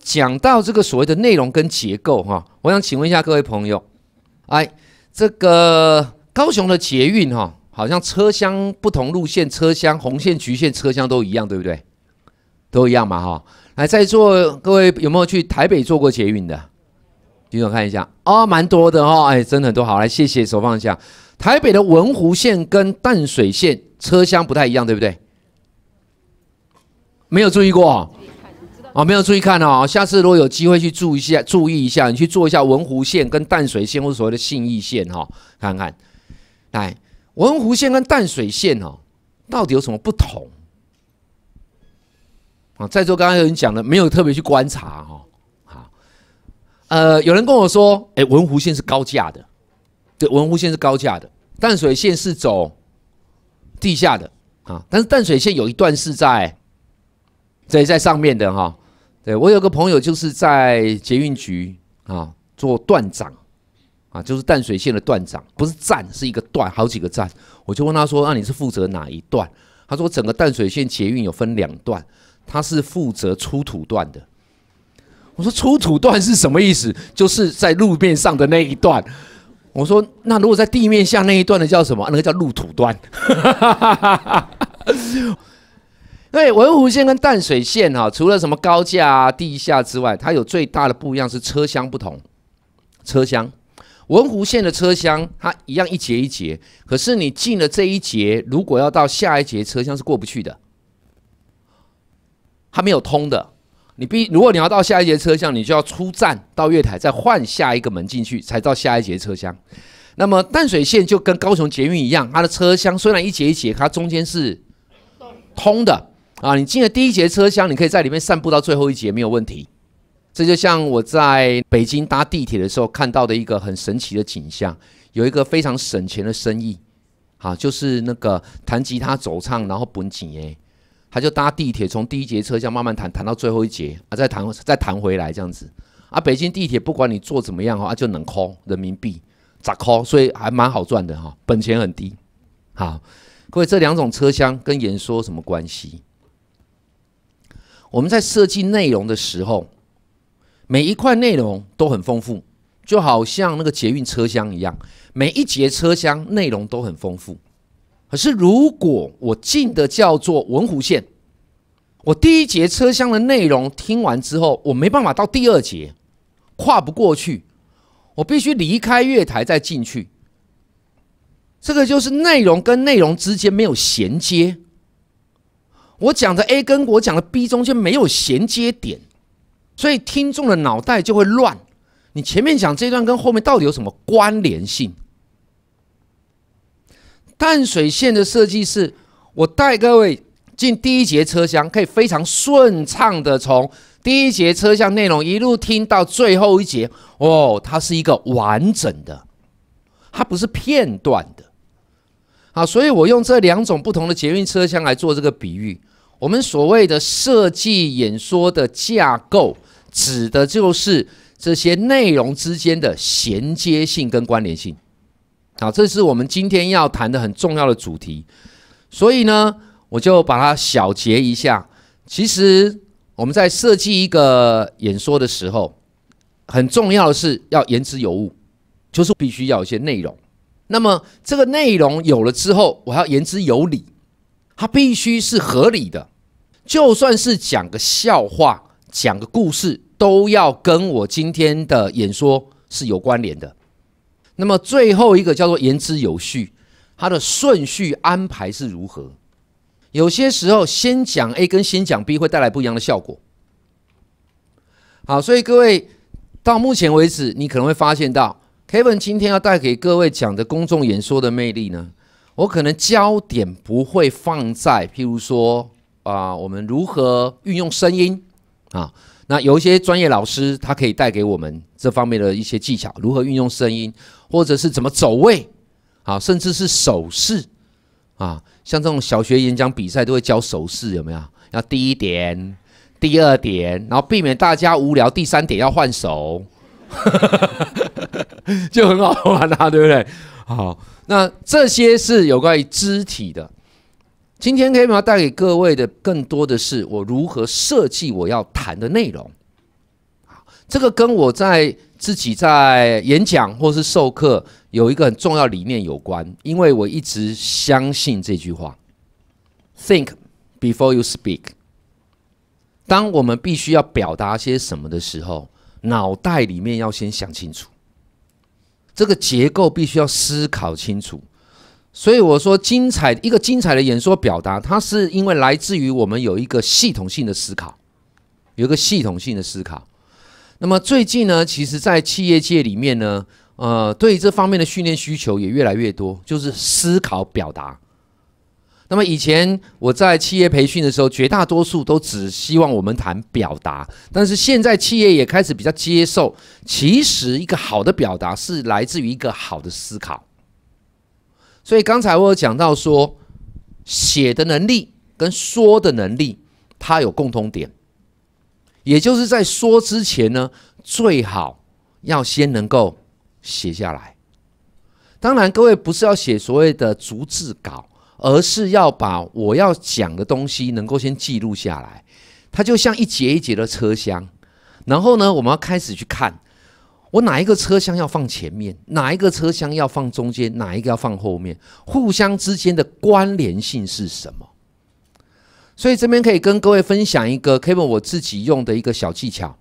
讲到这个所谓的内容跟结构哈，我想请问一下各位朋友，哎，这个高雄的捷运哈，好像车厢不同路线车厢、红线、橘线车厢都一样，对不对？都一样嘛哈？来，在座各位有没有去台北坐过捷运的？举手看一下，哦，蛮多的哈，哎，真的很多。好，来，谢谢，手放下。台北的文湖线跟淡水线车厢不太一样，对不对？没有注意过。哦，没有注意看哦，下次如果有机会去注意一下，注意一下，你去做一下文湖线跟淡水线，或所谓的信义线哈，看看。来，文湖线跟淡水线哦，到底有什么不同？啊，在座刚才有人讲了，没有特别去观察哈。好，呃，有人跟我说，哎，文湖线是高架的，对，文湖线是高架的，淡水线是走地下的啊，但是淡水线有一段是在在在上面的哈。对，我有个朋友就是在捷运局啊做段长，啊，就是淡水线的段长，不是站，是一个段，好几个站。我就问他说：“那你是负责哪一段？”他说：“整个淡水线捷运有分两段，他是负责出土段的。”我说：“出土段是什么意思？就是在路面上的那一段。”我说：“那如果在地面下那一段的叫什么？那个叫路土段。”对，文湖线跟淡水线哈，除了什么高架、啊、地下之外，它有最大的不一样是车厢不同。车厢，文湖线的车厢它一样一节一节，可是你进了这一节，如果要到下一节车厢是过不去的，它没有通的。你必如果你要到下一节车厢，你就要出站到月台再换下一个门进去才到下一节车厢。那么淡水线就跟高雄捷运一样，它的车厢虽然一节一节，它中间是通的。啊，你进了第一节车厢，你可以在里面散步到最后一节没有问题。这就像我在北京搭地铁的时候看到的一个很神奇的景象，有一个非常省钱的生意，好，就是那个弹吉他走唱然后本景哎，他就搭地铁从第一节车厢慢慢弹弹到最后一节啊，再弹再弹回来这样子。啊，北京地铁不管你坐怎么样哈，啊就能扣人民币咋扣，所以还蛮好赚的哈，本钱很低。好，各位这两种车厢跟演说什么关系？我们在设计内容的时候，每一块内容都很丰富，就好像那个捷运车厢一样，每一节车厢内容都很丰富。可是如果我进的叫做文湖线，我第一节车厢的内容听完之后，我没办法到第二节，跨不过去，我必须离开月台再进去。这个就是内容跟内容之间没有衔接。我讲的 A 跟我讲的 B 中间没有衔接点，所以听众的脑袋就会乱。你前面讲这段跟后面到底有什么关联性？淡水线的设计是，我带各位进第一节车厢，可以非常顺畅的从第一节车厢内容一路听到最后一节。哦，它是一个完整的，它不是片段的。好，所以我用这两种不同的捷运车厢来做这个比喻。我们所谓的设计演说的架构，指的就是这些内容之间的衔接性跟关联性。好，这是我们今天要谈的很重要的主题。所以呢，我就把它小结一下。其实我们在设计一个演说的时候，很重要的是要言之有物，就是必须要一些内容。那么这个内容有了之后，我还要言之有理，它必须是合理的。就算是讲个笑话、讲个故事，都要跟我今天的演说是有关联的。那么最后一个叫做言之有序，它的顺序安排是如何？有些时候先讲 A 跟先讲 B 会带来不一样的效果。好，所以各位到目前为止，你可能会发现到。Kevin 今天要带给各位讲的公众演说的魅力呢，我可能焦点不会放在譬如说啊，我们如何运用声音啊，那有一些专业老师他可以带给我们这方面的一些技巧，如何运用声音，或者是怎么走位，啊，甚至是手势啊，像这种小学演讲比赛都会教手势有没有？要第一点，第二点，然后避免大家无聊，第三点要换手。就很好玩啦，对不对？好，那这些是有关于肢体的。今天 K 妈带给各位的更多的是我如何设计我要谈的内容。好，这个跟我在自己在演讲或是授课有一个很重要理念有关，因为我一直相信这句话：Think before you speak。当我们必须要表达些什么的时候。脑袋里面要先想清楚，这个结构必须要思考清楚。所以我说，精彩一个精彩的演说表达，它是因为来自于我们有一个系统性的思考，有一个系统性的思考。那么最近呢，其实，在企业界里面呢，呃，对这方面的训练需求也越来越多，就是思考表达。那么以前我在企业培训的时候，绝大多数都只希望我们谈表达，但是现在企业也开始比较接受，其实一个好的表达是来自于一个好的思考。所以刚才我讲到说，写的能力跟说的能力，它有共通点，也就是在说之前呢，最好要先能够写下来。当然，各位不是要写所谓的逐字稿。而是要把我要讲的东西能够先记录下来，它就像一节一节的车厢，然后呢，我们要开始去看我哪一个车厢要放前面，哪一个车厢要放中间，哪一个要放后面，互相之间的关联性是什么？所以这边可以跟各位分享一个，可以我自己用的一个小技巧。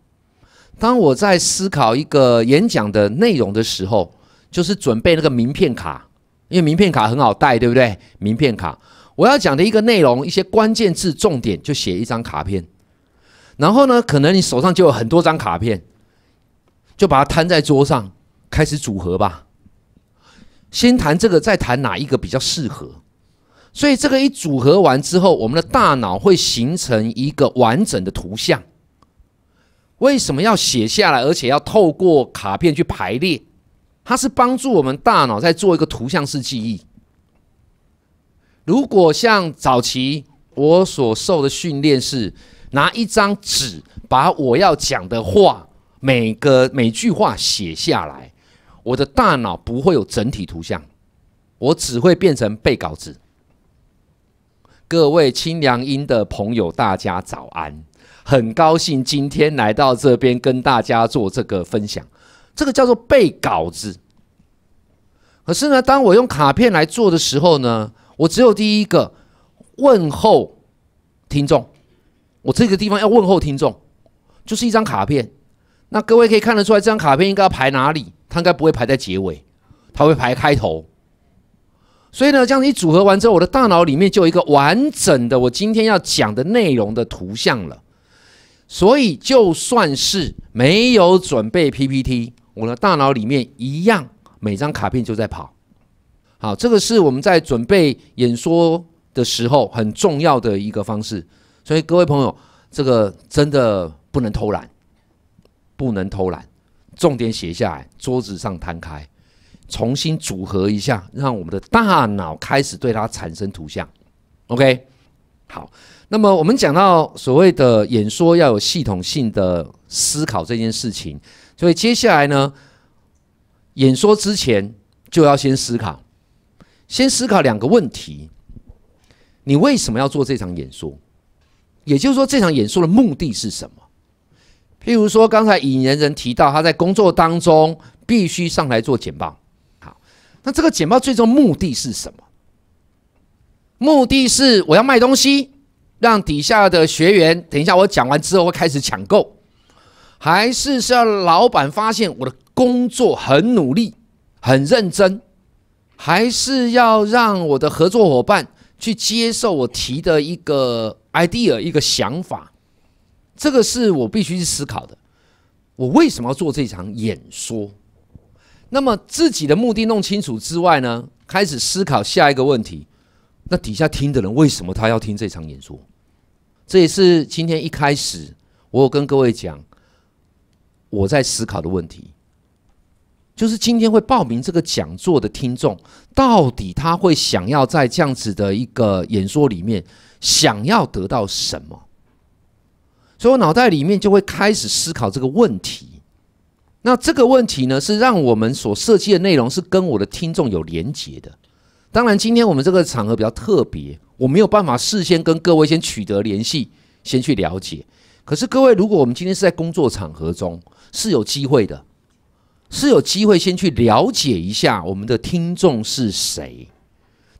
当我在思考一个演讲的内容的时候，就是准备那个名片卡。因为名片卡很好带，对不对？名片卡，我要讲的一个内容，一些关键字重点，就写一张卡片。然后呢，可能你手上就有很多张卡片，就把它摊在桌上，开始组合吧。先谈这个，再谈哪一个比较适合。所以这个一组合完之后，我们的大脑会形成一个完整的图像。为什么要写下来，而且要透过卡片去排列？它是帮助我们大脑在做一个图像式记忆。如果像早期我所受的训练是拿一张纸把我要讲的话每个每句话写下来，我的大脑不会有整体图像，我只会变成背稿子。各位清凉音的朋友，大家早安，很高兴今天来到这边跟大家做这个分享。这个叫做背稿子。可是呢，当我用卡片来做的时候呢，我只有第一个问候听众。我这个地方要问候听众，就是一张卡片。那各位可以看得出来，这张卡片应该要排哪里？它应该不会排在结尾，它会排开头。所以呢，这样一组合完之后，我的大脑里面就有一个完整的我今天要讲的内容的图像了。所以就算是没有准备 PPT。我的大脑里面一样，每张卡片就在跑。好，这个是我们在准备演说的时候很重要的一个方式。所以各位朋友，这个真的不能偷懒，不能偷懒。重点写下来，桌子上摊开，重新组合一下，让我们的大脑开始对它产生图像。OK，好。那么我们讲到所谓的演说要有系统性的思考这件事情。所以接下来呢，演说之前就要先思考，先思考两个问题：你为什么要做这场演说？也就是说，这场演说的目的是什么？譬如说，刚才尹言人提到，他在工作当中必须上来做简报。好，那这个简报最终目的是什么？目的是我要卖东西，让底下的学员等一下我讲完之后开始抢购。还是是要老板发现我的工作很努力、很认真，还是要让我的合作伙伴去接受我提的一个 idea、一个想法？这个是我必须去思考的。我为什么要做这场演说？那么自己的目的弄清楚之外呢，开始思考下一个问题：那底下听的人为什么他要听这场演说？这也是今天一开始我有跟各位讲。我在思考的问题，就是今天会报名这个讲座的听众，到底他会想要在这样子的一个演说里面，想要得到什么？所以，我脑袋里面就会开始思考这个问题。那这个问题呢，是让我们所设计的内容是跟我的听众有连结的。当然，今天我们这个场合比较特别，我没有办法事先跟各位先取得联系，先去了解。可是各位，如果我们今天是在工作场合中，是有机会的，是有机会先去了解一下我们的听众是谁，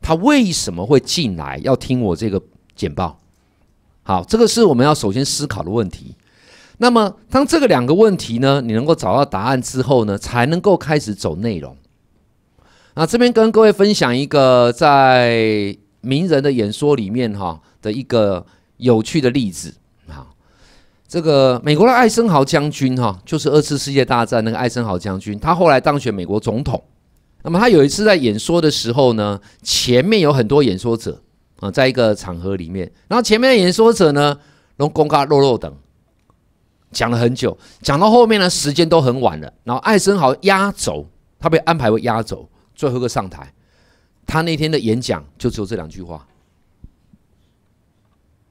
他为什么会进来要听我这个简报？好，这个是我们要首先思考的问题。那么，当这个两个问题呢，你能够找到答案之后呢，才能够开始走内容。那这边跟各位分享一个在名人的演说里面哈的一个有趣的例子。这个美国的艾森豪将军，哈，就是二次世界大战那个艾森豪将军，他后来当选美国总统。那么他有一次在演说的时候呢，前面有很多演说者啊，在一个场合里面，然后前面的演说者呢，龙公嘎肉肉等，讲了很久，讲到后面呢，时间都很晚了。然后艾森豪压轴，他被安排为压轴，最后一个上台。他那天的演讲就只有这两句话。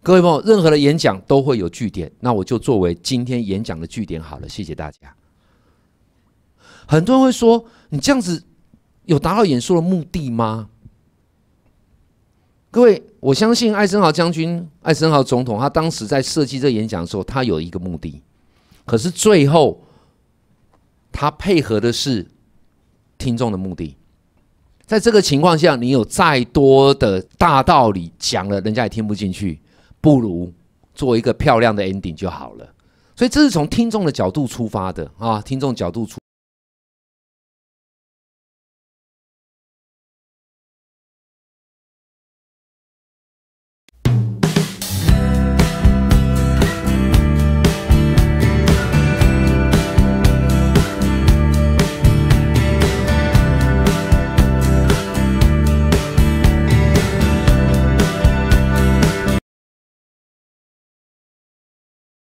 各位朋友，任何的演讲都会有据点，那我就作为今天演讲的据点好了，谢谢大家。很多人会说，你这样子有达到演说的目的吗？各位，我相信艾森豪将军、艾森豪总统，他当时在设计这演讲的时候，他有一个目的，可是最后他配合的是听众的目的。在这个情况下，你有再多的大道理讲了，人家也听不进去。不如做一个漂亮的 ending 就好了，所以这是从听众的角度出发的啊，听众角度出。